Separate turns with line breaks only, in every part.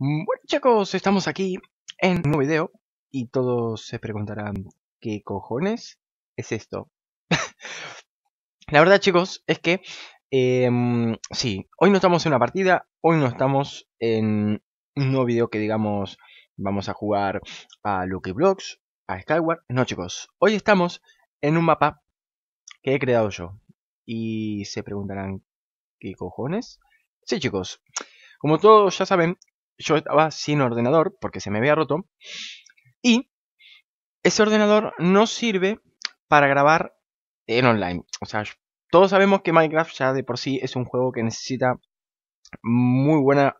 Bueno chicos, estamos aquí en un nuevo video y todos se preguntarán ¿qué cojones es esto? la verdad chicos es que em, sí, hoy no estamos en una partida, hoy no estamos en un nuevo video que digamos vamos a jugar a Lucky Blocks, a Skyward, no chicos, hoy estamos en un mapa que he creado yo y se preguntarán ¿qué cojones? Sí chicos, como todos ya saben, yo estaba sin ordenador porque se me había roto. Y ese ordenador no sirve para grabar en online. O sea, todos sabemos que Minecraft ya de por sí es un juego que necesita muy buena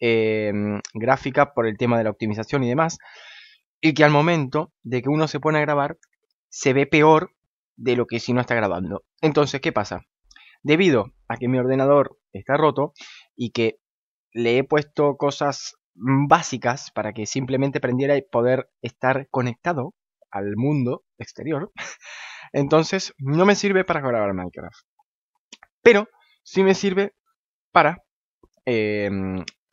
eh, gráfica por el tema de la optimización y demás. Y que al momento de que uno se pone a grabar, se ve peor de lo que si no está grabando. Entonces, ¿qué pasa? Debido a que mi ordenador está roto y que le he puesto cosas mm, básicas para que simplemente aprendiera y poder estar conectado al mundo exterior. Entonces no me sirve para grabar Minecraft. Pero sí me sirve para eh,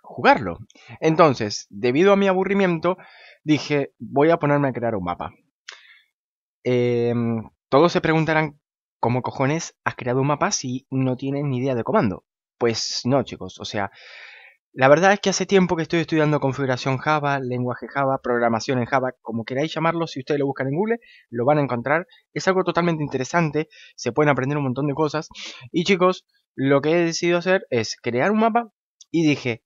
jugarlo. Entonces, debido a mi aburrimiento, dije, voy a ponerme a crear un mapa. Eh, todos se preguntarán, ¿cómo cojones has creado un mapa si no tienes ni idea de comando? Pues no, chicos, o sea, la verdad es que hace tiempo que estoy estudiando configuración Java, lenguaje Java, programación en Java, como queráis llamarlo, si ustedes lo buscan en Google, lo van a encontrar. Es algo totalmente interesante, se pueden aprender un montón de cosas. Y chicos, lo que he decidido hacer es crear un mapa y dije,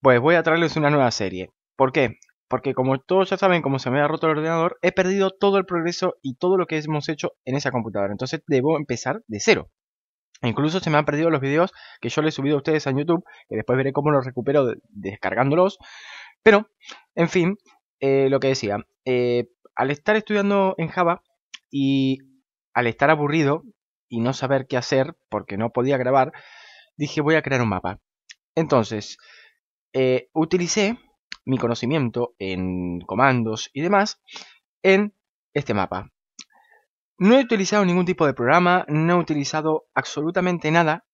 pues voy a traerles una nueva serie. ¿Por qué? Porque como todos ya saben, como se me ha roto el ordenador, he perdido todo el progreso y todo lo que hemos hecho en esa computadora. Entonces debo empezar de cero. Incluso se me han perdido los videos que yo les he subido a ustedes a YouTube, que después veré cómo los recupero descargándolos. Pero, en fin, eh, lo que decía, eh, al estar estudiando en Java y al estar aburrido y no saber qué hacer porque no podía grabar, dije voy a crear un mapa. Entonces, eh, utilicé mi conocimiento en comandos y demás en este mapa. No he utilizado ningún tipo de programa, no he utilizado absolutamente nada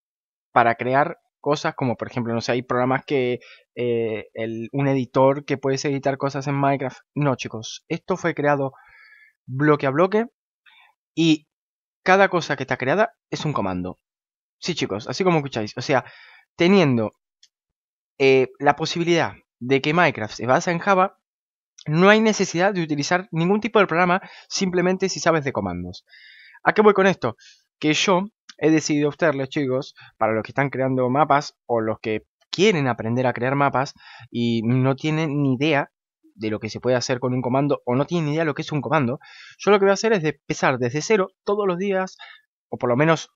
para crear cosas como por ejemplo, no sé, hay programas que eh, un editor que puedes editar cosas en Minecraft. No, chicos, esto fue creado bloque a bloque y cada cosa que está creada es un comando. Sí, chicos, así como escucháis. O sea, teniendo eh, la posibilidad de que Minecraft se basa en Java, no hay necesidad de utilizar ningún tipo de programa simplemente si sabes de comandos. ¿A qué voy con esto? Que yo he decidido a ustedes, chicos, para los que están creando mapas o los que quieren aprender a crear mapas y no tienen ni idea de lo que se puede hacer con un comando o no tienen ni idea de lo que es un comando, yo lo que voy a hacer es empezar desde cero todos los días, o por lo menos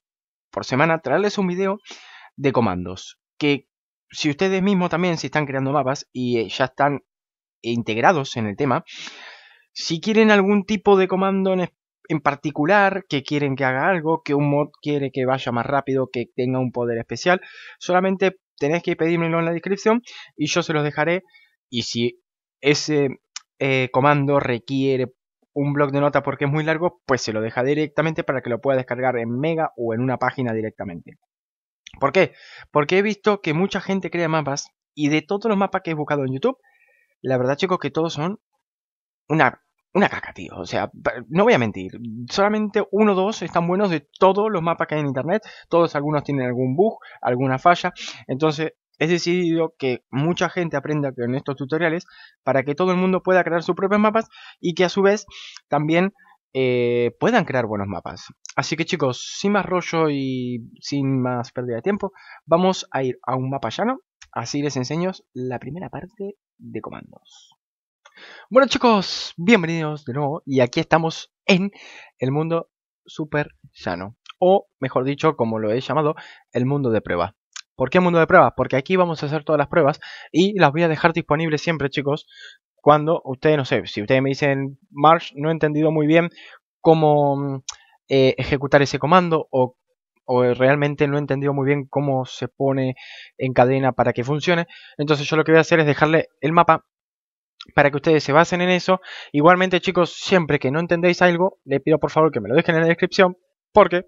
por semana, traerles un video de comandos. Que si ustedes mismos también, se están creando mapas y eh, ya están integrados en el tema, si quieren algún tipo de comando en, particular, que quieren que haga algo, que un mod quiere que vaya más rápido, que tenga un poder especial, solamente tenéis que pedírmelo en la descripción y yo se los dejaré. Y si ese eh, comando requiere un blog de nota porque es muy largo, pues se lo deja directamente para que lo pueda descargar en Mega o en una página directamente. ¿Por qué? Porque he visto que mucha gente crea mapas y de todos los mapas que he buscado en YouTube, la verdad, chicos, que todos son una, una caca, tío. O sea, no voy a mentir. Solamente uno o dos están buenos de todos los mapas que hay en internet. Todos algunos tienen algún bug, alguna falla. Entonces, he decidido que mucha gente aprenda con estos tutoriales para que todo el mundo pueda crear sus propios mapas y que a su vez también eh, puedan crear buenos mapas. Así que chicos, sin más rollo y sin más pérdida de tiempo, vamos a ir a un mapa llano. Así les enseño la primera parte de comandos. Bueno chicos, bienvenidos de nuevo y aquí estamos en el mundo super sano o mejor dicho como lo he llamado el mundo de prueba. ¿Por qué mundo de pruebas? Porque aquí vamos a hacer todas las pruebas y las voy a dejar disponibles siempre chicos cuando ustedes, no sé, si ustedes me dicen Marsh no he entendido muy bien cómo mm, eh, ejecutar ese comando o o eh, realmente no he entendido muy bien cómo se pone en cadena para que funcione. Entonces yo lo que voy a hacer es dejarle el mapa para que ustedes se basen en eso. Igualmente chicos, siempre que no entendéis algo, le pido por favor que me lo dejen en la descripción porque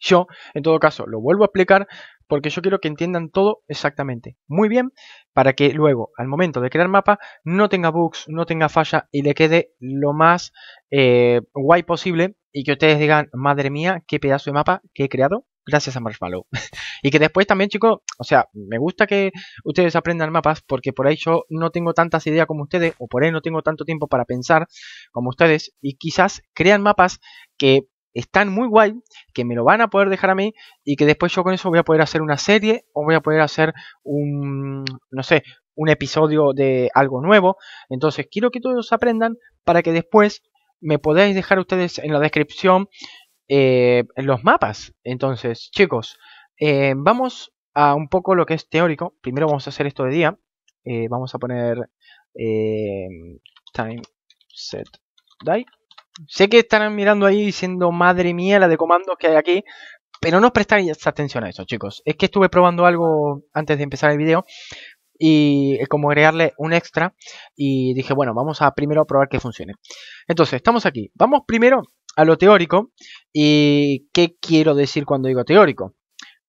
yo, en todo caso, lo vuelvo a explicar porque yo quiero que entiendan todo exactamente. Muy bien, para que luego, al momento de crear mapa, no tenga bugs, no tenga falla y le quede lo más eh, guay posible y que ustedes digan, madre mía, qué pedazo de mapa que he creado. Gracias a Marshmallow. y que después también, chicos, o sea, me gusta que ustedes aprendan mapas porque por ahí yo no tengo tantas ideas como ustedes o por ahí no tengo tanto tiempo para pensar como ustedes y quizás crean mapas que están muy guay que me lo van a poder dejar a mí y que después yo con eso voy a poder hacer una serie o voy a poder hacer un, no sé, un episodio de algo nuevo. Entonces quiero que todos aprendan para que después me podáis dejar ustedes en la descripción eh, los mapas. Entonces, chicos, eh, vamos a un poco lo que es teórico. Primero vamos a hacer esto de día. Eh, vamos a poner time set die Sé que estarán mirando ahí diciendo, madre mía, la de comandos que hay aquí, pero no os prestáis atención a eso, chicos. Es que estuve probando algo antes de empezar el video y eh, como agregarle un extra y dije, bueno, vamos a primero probar que funcione. Entonces, estamos aquí. Vamos primero a lo teórico y ¿qué quiero decir cuando digo teórico?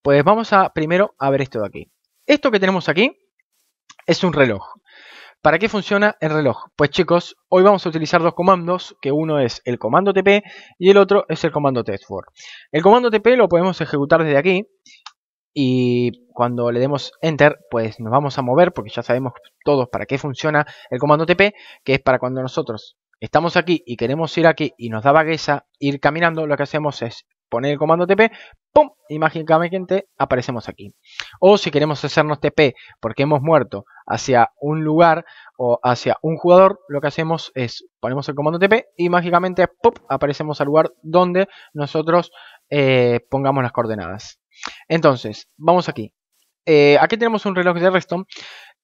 Pues vamos a primero a ver esto de aquí. Esto que tenemos aquí es un reloj. ¿Para qué funciona el reloj? Pues chicos, hoy vamos a utilizar dos comandos, que uno es el comando TP y el otro es el comando for. El comando TP lo podemos ejecutar desde aquí y cuando le demos enter, pues nos vamos a mover porque ya sabemos todos para qué funciona el comando TP, que es para cuando nosotros estamos aquí y queremos ir aquí y nos da vagueza ir caminando, lo que hacemos es poner el comando TP, ¡pum! Y mágicamente aparecemos aquí. O si queremos hacernos TP porque hemos muerto hacia un lugar o hacia un jugador, lo que hacemos es ponemos el comando TP y mágicamente pop, aparecemos al lugar donde nosotros eh, pongamos las coordenadas. Entonces, vamos aquí. Eh, aquí tenemos un reloj de redstone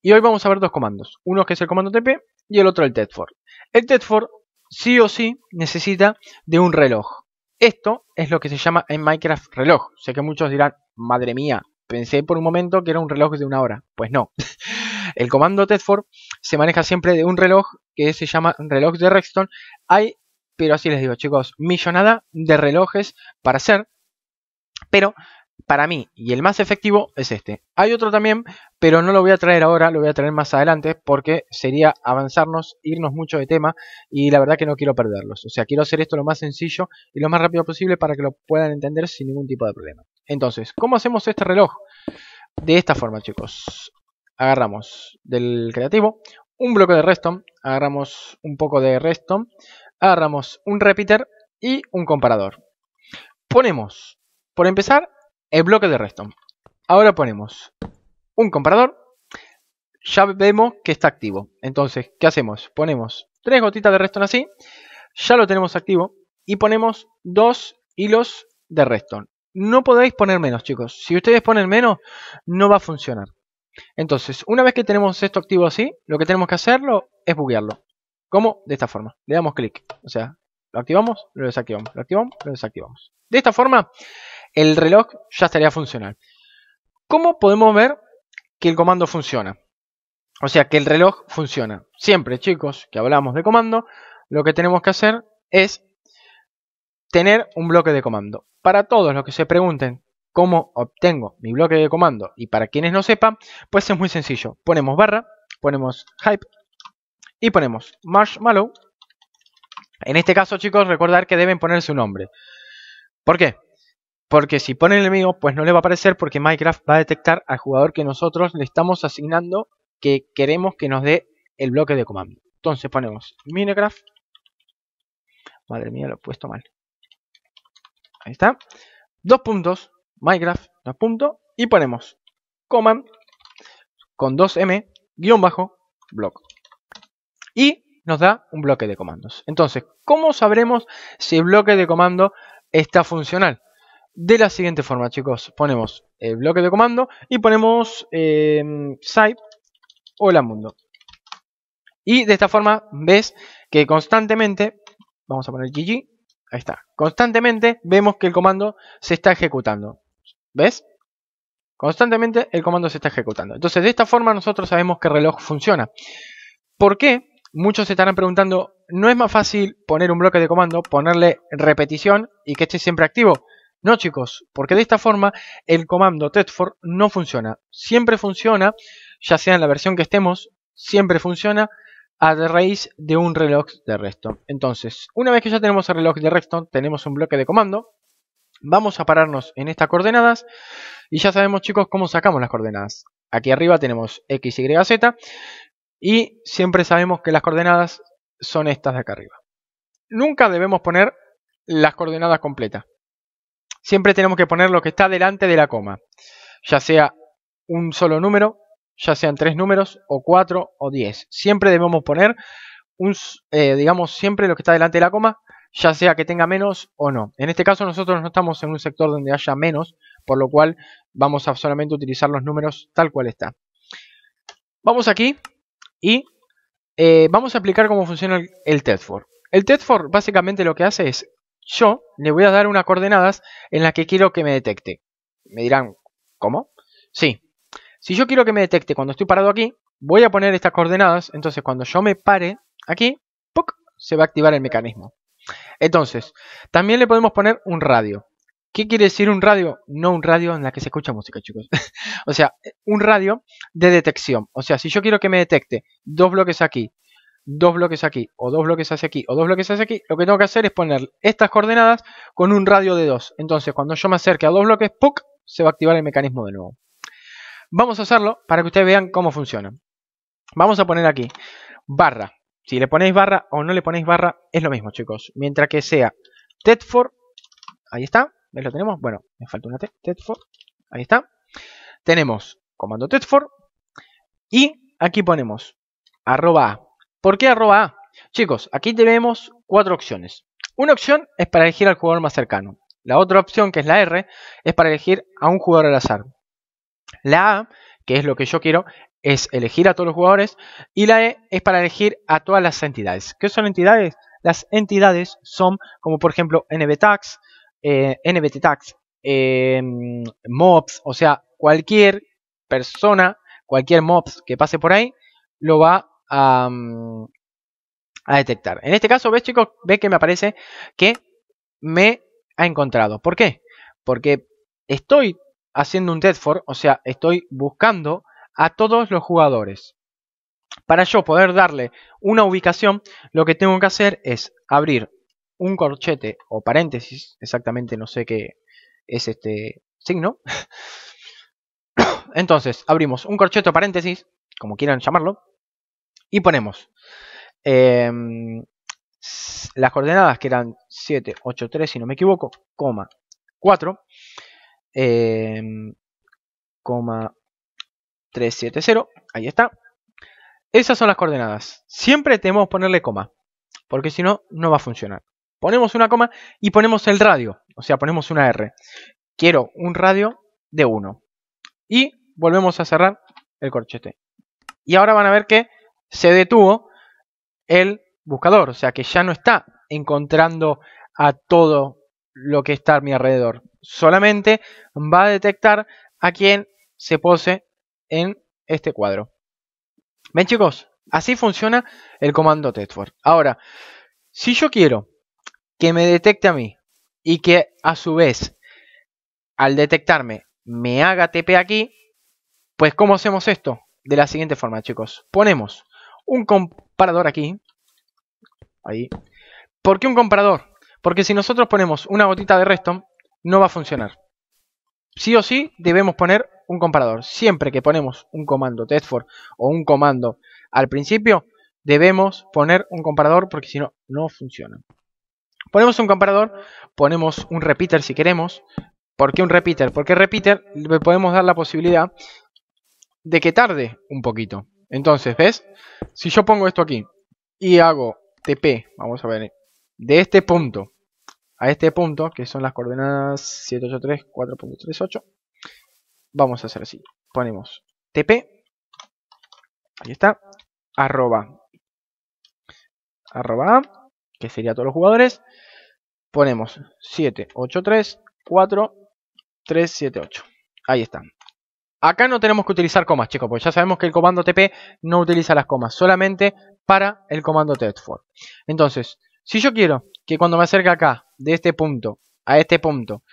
y hoy vamos a ver dos comandos. Uno que es el comando TP y el otro el Tedford. El Tedford sí o sí necesita de un reloj. Esto es lo que se llama en Minecraft reloj. Sé que muchos dirán, madre mía, pensé por un momento que era un reloj de una hora. Pues no. El comando Tedford se maneja siempre de un reloj que se llama reloj de Rexton. Hay, pero así les digo chicos, millonada de relojes para hacer, pero para mí y el más efectivo es este. Hay otro también, pero no lo voy a traer ahora, lo voy a traer más adelante porque sería avanzarnos, irnos mucho de tema y la verdad que no quiero perderlos. O sea, quiero hacer esto lo más sencillo y lo más rápido posible para que lo puedan entender sin ningún tipo de problema. Entonces, ¿cómo hacemos este reloj? De esta forma, chicos agarramos del creativo un bloque de redstone, agarramos un poco de redstone, agarramos un repeater y un comparador. Ponemos, por empezar, el bloque de redstone. Ahora ponemos un comparador, ya vemos que está activo. Entonces, ¿qué hacemos? Ponemos tres gotitas de redstone así, ya lo tenemos activo, y ponemos dos hilos de redstone. No podéis poner menos, chicos. Si ustedes ponen menos, no va a funcionar. Entonces, una vez que tenemos esto activo así, lo que tenemos que hacerlo es buguearlo. ¿Cómo? De esta forma. Le damos clic. O sea, lo activamos, lo desactivamos, lo activamos, lo desactivamos. De esta forma, el reloj ya estaría funcional. ¿Cómo podemos ver que el comando funciona? O sea, que el reloj funciona. Siempre, chicos, que hablamos de comando, lo que tenemos que hacer es tener un bloque de comando. Para todos los que se pregunten cómo obtengo mi bloque de comando. Y para quienes no sepan, pues es muy sencillo. Ponemos barra, ponemos hype y ponemos marshmallow. En este caso, chicos, recordar que deben poner su nombre. ¿Por qué? Porque si ponen el mío, pues no le va a aparecer porque Minecraft va a detectar al jugador que nosotros le estamos asignando que queremos que nos dé el bloque de comando. Entonces ponemos Minecraft. Madre mía, lo he puesto mal. Ahí está. Dos puntos. Minecraft, nos puntos, y ponemos command con 2m guión bajo block. Y nos da un bloque de comandos. Entonces, ¿cómo sabremos si el bloque de comando está funcional? De la siguiente forma, chicos, ponemos el bloque de comando y ponemos eh, site hola mundo. Y de esta forma ves que constantemente, vamos a poner GG, ahí está, constantemente vemos que el comando se está ejecutando. ¿Ves? Constantemente el comando se está ejecutando. Entonces, de esta forma nosotros sabemos que el reloj funciona. ¿Por qué? Muchos se estarán preguntando, ¿no es más fácil poner un bloque de comando, ponerle repetición y que esté siempre activo? No, chicos, porque de esta forma el comando testfor no funciona. Siempre funciona, ya sea en la versión que estemos, siempre funciona a raíz de un reloj de redstone. Entonces, una vez que ya tenemos el reloj de redstone, tenemos un bloque de comando Vamos a pararnos en estas coordenadas y ya sabemos chicos cómo sacamos las coordenadas. Aquí arriba tenemos x, y, z y siempre sabemos que las coordenadas son estas de acá arriba. Nunca debemos poner las coordenadas completas. Siempre tenemos que poner lo que está delante de la coma, ya sea un solo número, ya sean tres números o cuatro o diez. Siempre debemos poner un, eh, digamos, siempre lo que está delante de la coma ya sea que tenga menos o no. En este caso nosotros no estamos en un sector donde haya menos, por lo cual vamos a solamente utilizar los números tal cual está. Vamos aquí y eh, vamos a aplicar cómo funciona el, test for. El test for e básicamente lo que hace es, yo le voy a dar unas coordenadas en las que quiero que me detecte. Me dirán, ¿cómo? Sí. Si yo quiero que me detecte cuando estoy parado aquí, voy a poner estas coordenadas, entonces cuando yo me pare aquí, se va a activar el mecanismo. Entonces, también le podemos poner un radio. ¿Qué quiere decir un radio? No un radio en la que se escucha música, chicos. o sea, un radio de detección. O sea, si yo quiero que me detecte dos bloques aquí, dos bloques aquí, o dos bloques hacia aquí, o dos bloques hacia aquí, lo que tengo que hacer es poner estas coordenadas con un radio de dos Entonces, cuando yo me acerque a dos bloques, ¡puc! se va a activar el mecanismo de nuevo. Vamos a hacerlo para que ustedes vean cómo funciona. Vamos a poner aquí barra si le ponéis barra o no le ponéis barra, es lo mismo, chicos. Mientras que sea Tedford, ahí está, ¿ves? Lo tenemos. Bueno, me falta una T, Tedford, ahí está. Tenemos comando Tedford y aquí ponemos arroba A. ¿Por qué arroba A? Chicos, aquí tenemos cuatro opciones. Una opción es para elegir al jugador más cercano. La otra opción, que es la R, es para elegir a un jugador al azar. La A, que es lo que yo quiero, es elegir a todos los jugadores y la E es para elegir a todas las entidades. ¿Qué son entidades? Las entidades son como por ejemplo NBTAX, eh, em, mobs, o sea, cualquier persona, cualquier mobs que pase por ahí, lo va a, mm, a detectar. En este caso, ves chicos, ve que me aparece que me ha encontrado. ¿Por qué? Porque estoy haciendo un dead for, o sea, estoy buscando a todos los jugadores. Para yo poder darle una ubicación, lo que tengo que hacer es abrir un corchete o paréntesis, exactamente no sé qué es este signo. Entonces, abrimos un corchete o paréntesis, como quieran llamarlo, y ponemos em, las coordenadas que eran 7, 8, 3, si no me equivoco, coma 4, em, coma 370. Ahí está. Esas son las coordenadas. Siempre tenemos que ponerle coma. Porque si no, no va a funcionar. Ponemos una coma y ponemos el radio. O sea, ponemos una R. Quiero un radio de 1. Y volvemos a cerrar el corchete. Y ahora van a ver que se detuvo el buscador. O sea, que ya no está encontrando a todo lo que está a mi alrededor. Solamente va a detectar a quien se pose en este cuadro. ¿Ven chicos? Así funciona el comando for. Ahora, si yo quiero que me detecte a mí y que a su vez al detectarme me haga TP aquí, pues ¿cómo hacemos esto? De la siguiente forma chicos. Ponemos un comparador aquí. Ahí. ¿Por qué un comparador? Porque si nosotros ponemos una gotita de resto, no va a funcionar. Sí o sí debemos poner un comparador. Siempre que ponemos un comando test for o un comando al principio, debemos poner un comparador porque si no, no funciona. Ponemos un comparador, ponemos un repeater si queremos. ¿Por qué un repeater? Porque repeater le podemos dar la posibilidad de que tarde un poquito. Entonces, ¿ves? Si yo pongo esto aquí y hago TP, vamos a ver, de este punto a este punto, que son las coordenadas 783, 4.38, vamos a hacer así. Ponemos tp, ahí está, arroba, arroba que sería todos los jugadores. Ponemos 783 4 3, Ahí está. Acá no tenemos que utilizar comas, chicos, porque ya sabemos que el comando TP no utiliza las comas, solamente para el comando for Entonces, si yo quiero que cuando me acerque acá, de este punto a este punto,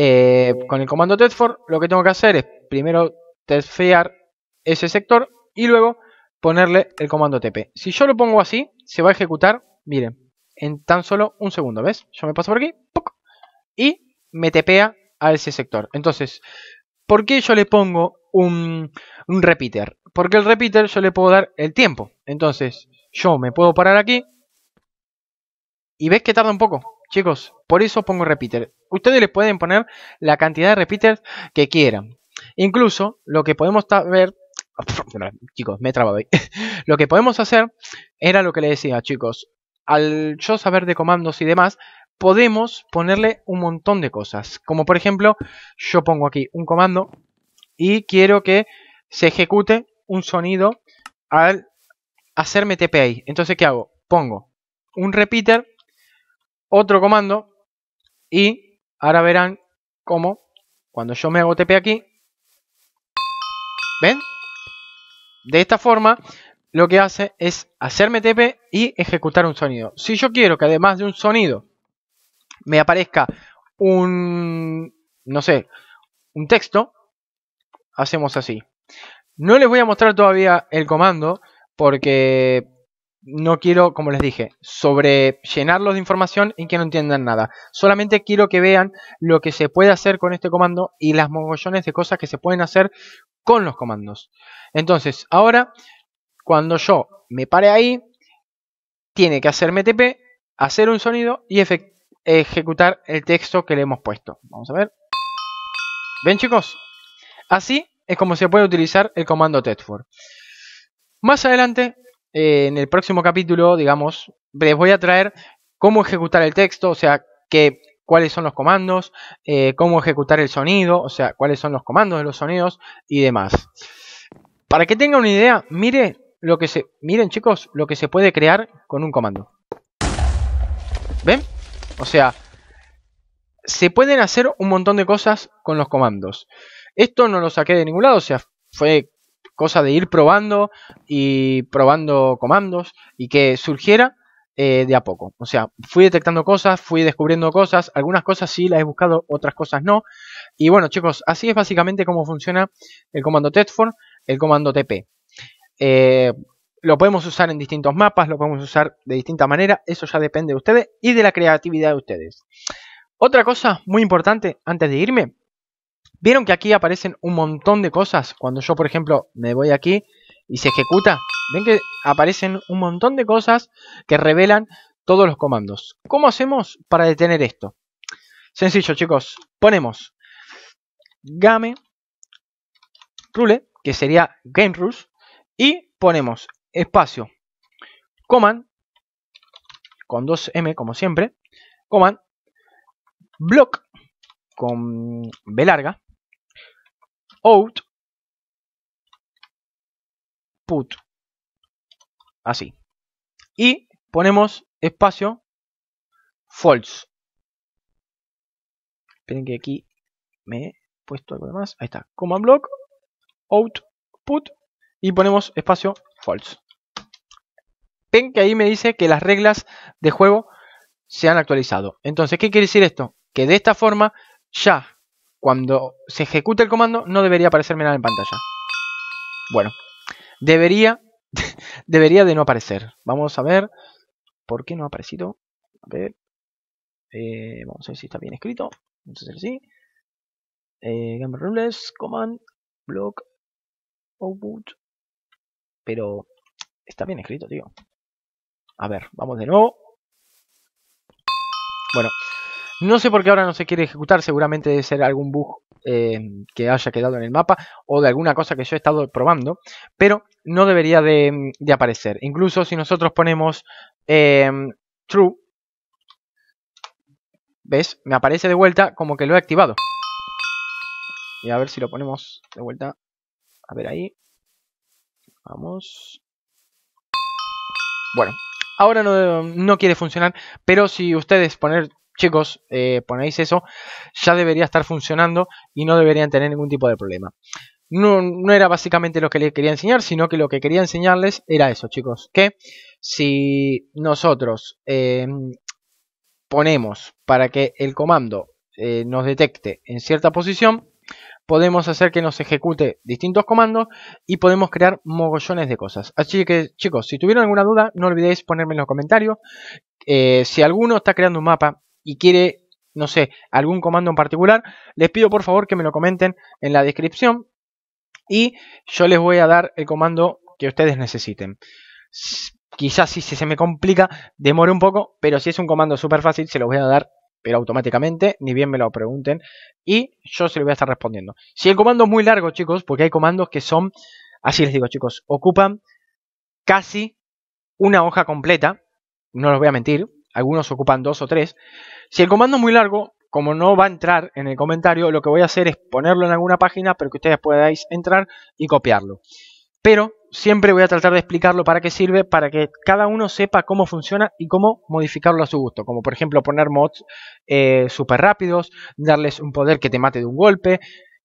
eh, con el comando testfor lo que tengo que hacer es primero testfear ese sector y luego ponerle el comando tp. Si yo lo pongo así, se va a ejecutar, miren, en tan solo un segundo, ¿ves? Yo me paso por aquí y me tepea a ese sector. Entonces, ¿por qué yo le pongo un, un repeater? Porque el repeater yo le puedo dar el tiempo. Entonces, yo me puedo parar aquí y ves que tarda un poco, chicos. Por eso pongo repeater. Ustedes le pueden poner la cantidad de repeaters que quieran. Incluso lo que podemos ver, chicos, me he lo que podemos hacer era lo que le decía, chicos. Al yo saber de comandos y demás, podemos ponerle un montón de cosas. Como por ejemplo, yo pongo aquí un comando y quiero que se ejecute un sonido al hacerme TPI. Entonces, ¿qué hago? Pongo un repeater, otro comando y ahora verán cómo cuando yo me hago TP aquí, ¿ven? De esta forma lo que hace es hacerme TP y ejecutar un sonido. Si yo quiero que además de un sonido me aparezca un, no sé, un texto, hacemos así. No les voy a mostrar todavía el comando porque no quiero, como les dije, sobre llenarlos de información y que no entiendan nada. Solamente quiero que vean lo que se puede hacer con este comando y las mogollones de cosas que se pueden hacer con los comandos. Entonces, ahora, cuando yo me pare ahí, tiene que hacer mtp hacer un sonido y ejecutar el texto que le hemos puesto. Vamos a ver. ¿Ven chicos? Así es como se puede utilizar el comando for Más adelante eh, en el próximo capítulo, digamos, les voy a traer cómo ejecutar el texto, o sea, que, cuáles son los comandos, eh, cómo ejecutar el sonido, o sea, cuáles son los comandos de los sonidos y demás. Para que tengan una idea, mire lo que se, miren chicos, lo que se puede crear con un comando. ¿Ven? O sea, se pueden hacer un montón de cosas con los comandos. Esto no lo saqué de ningún lado, o sea, fue cosa de ir probando y probando comandos y que surgiera eh, de a poco. O sea, fui detectando cosas, fui descubriendo cosas, algunas cosas sí las he buscado, otras cosas no. Y bueno, chicos, así es básicamente cómo funciona el comando testform, el comando TP. Eh, lo podemos usar en distintos mapas, lo podemos usar de distinta manera, eso ya depende de ustedes y de la creatividad de ustedes. Otra cosa muy importante antes de irme ¿Vieron que aquí aparecen un montón de cosas? Cuando yo, por ejemplo, me voy aquí y se ejecuta, ven que aparecen un montón de cosas que revelan todos los comandos. ¿Cómo hacemos para detener esto? Sencillo, chicos. Ponemos game rule, que sería game rules, y ponemos espacio command con 2m como siempre, command block con B larga, out, put, así. Y ponemos espacio false. Esperen que aquí me he puesto algo de más. Ahí está. Command block, out put y ponemos espacio false. Ven que ahí me dice que las reglas de juego se han actualizado. Entonces, ¿qué quiere decir esto? Que de esta forma ya, cuando se ejecute el comando, no debería aparecerme nada en pantalla. Bueno, debería, debería de no aparecer. Vamos a ver por qué no ha aparecido. A ver, eh, vamos a ver si está bien escrito. Vamos a hacer Eh, Rules, Command, Block, Output. Pero está bien escrito, tío. A ver, vamos de nuevo. Bueno, no sé por qué ahora no se quiere ejecutar, seguramente debe ser algún bug eh, que haya quedado en el mapa o de alguna cosa que yo he estado probando, pero no debería de, aparecer. Incluso si nosotros ponemos eh, true, ¿ves? Me aparece de vuelta como que lo he activado. Y a ver si lo ponemos de vuelta. A ver ahí. Vamos. Bueno, ahora no, quiere funcionar, pero si ustedes ponen chicos, eh, ponéis eso, ya debería estar funcionando y no deberían tener ningún tipo de problema. No, era básicamente lo que les quería enseñar, sino que lo que quería enseñarles era eso, chicos, que si nosotros eh, ponemos para que el comando eh, nos detecte en cierta posición, podemos hacer que nos ejecute distintos comandos y podemos crear mogollones de cosas. Así que chicos, si tuvieron alguna duda, no olvidéis ponerme en los comentarios. si alguno está creando un mapa y quiere, no sé, algún comando en particular, les pido por favor que me lo comenten en la descripción y yo les voy a dar el comando que ustedes necesiten. Quizás si se me complica, demore un poco, pero si es un comando súper fácil, se lo voy a dar, pero automáticamente, ni bien me lo pregunten, y yo se lo voy a estar respondiendo. Si el comando es muy largo, chicos, porque hay comandos que son, así les digo, chicos, ocupan casi una hoja completa, no los voy a mentir, algunos ocupan dos o tres, si el comando es muy largo, como no va a entrar en el comentario, lo que voy a hacer es ponerlo en alguna página para que ustedes podáis entrar y copiarlo. Pero siempre voy a tratar de explicarlo para qué sirve, para que cada uno sepa cómo funciona y cómo modificarlo a su gusto. Como por ejemplo poner mods eh, súper rápidos, darles un poder que te mate de un golpe,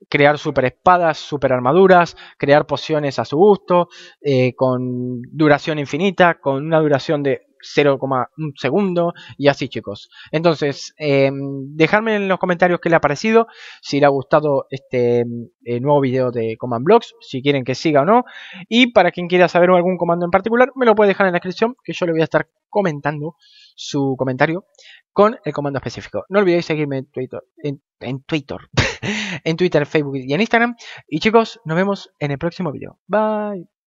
crear super espadas, super armaduras, crear pociones a su gusto, eh, con duración infinita, con una duración de 0,1 mm, segundo y así chicos. Entonces, em, dejadme en los comentarios qué le ha parecido, si le ha gustado este em, eh, nuevo video de Command Blocks, si quieren que siga o no. Y para quien quiera saber algún comando en particular, me lo puede dejar en la descripción, que yo le voy a estar comentando su comentario con el comando específico. No olvidéis seguirme en Twitter, en, Twitter, en Twitter, Facebook y en Instagram. Y chicos, nos vemos en el próximo video. Bye.